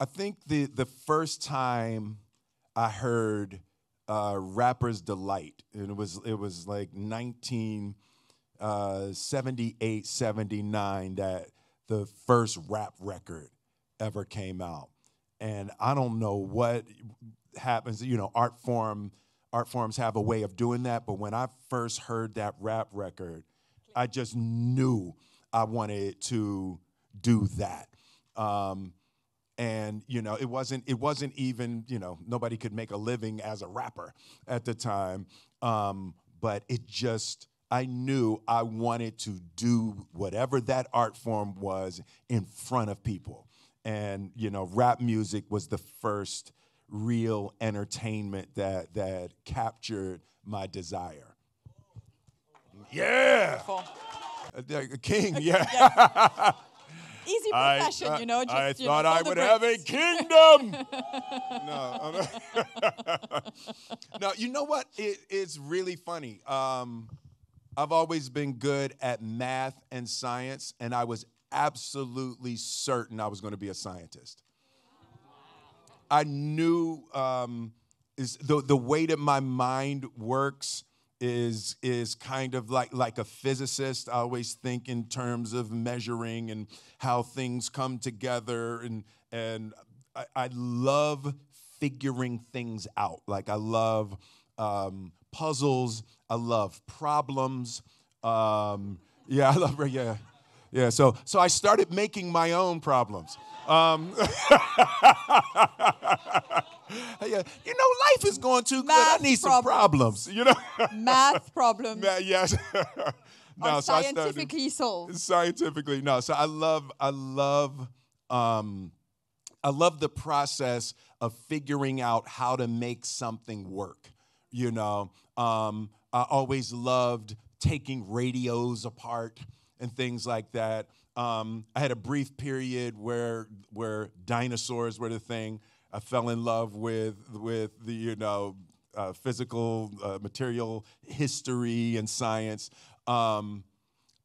I think the the first time I heard uh, "Rapper's Delight," and it was it was like 1978, uh, 79 that the first rap record ever came out, and I don't know what happens. You know, art form art forms have a way of doing that, but when I first heard that rap record, I just knew I wanted to do that. Um, and you know it wasn't it wasn't even you know nobody could make a living as a rapper at the time um, but it just i knew i wanted to do whatever that art form was in front of people and you know rap music was the first real entertainment that that captured my desire yeah a uh, uh, king yeah easy profession, I, you know. Just, I you thought know, I would have a kingdom. no, no. You know what? It, it's really funny. Um, I've always been good at math and science, and I was absolutely certain I was going to be a scientist. I knew um, is the the way that my mind works is is kind of like like a physicist. I always think in terms of measuring and how things come together, and and I, I love figuring things out. Like I love um, puzzles. I love problems. Um, yeah, I love yeah, yeah. So so I started making my own problems. Um, yeah, you know, life is going too math good. I need problems. some problems. You know, math problems. Yeah, yes. no, so scientifically solved. Scientifically, no. So I love, I love, um, I love the process of figuring out how to make something work. You know, um, I always loved taking radios apart and things like that. Um, I had a brief period where where dinosaurs were the thing. I fell in love with with the you know uh, physical uh, material history and science. Um,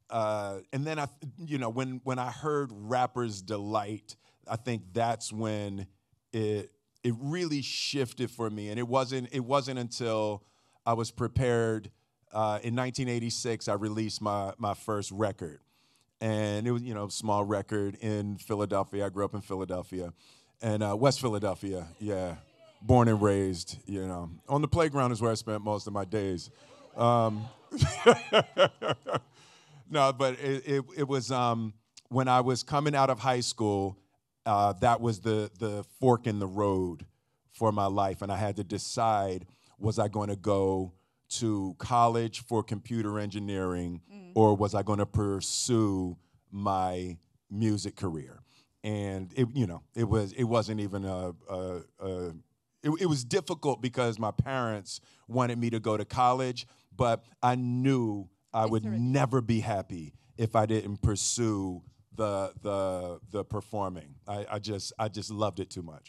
uh, and then I, you know, when when I heard "Rappers Delight," I think that's when it it really shifted for me. And it wasn't it wasn't until I was prepared uh, in 1986 I released my my first record, and it was you know small record in Philadelphia. I grew up in Philadelphia, and uh, West Philadelphia. Yeah, born and raised. You know, on the playground is where I spent most of my days. Um, no, but it, it, it was um, when I was coming out of high school. Uh, that was the the fork in the road for my life, and I had to decide: was I going to go to college for computer engineering, mm. or was I going to pursue my music career? and it you know it was it wasn't even a, a, a it, it was difficult because my parents wanted me to go to college, but I knew I would never be happy if I didn't pursue the the the performing. I, I just I just loved it too much.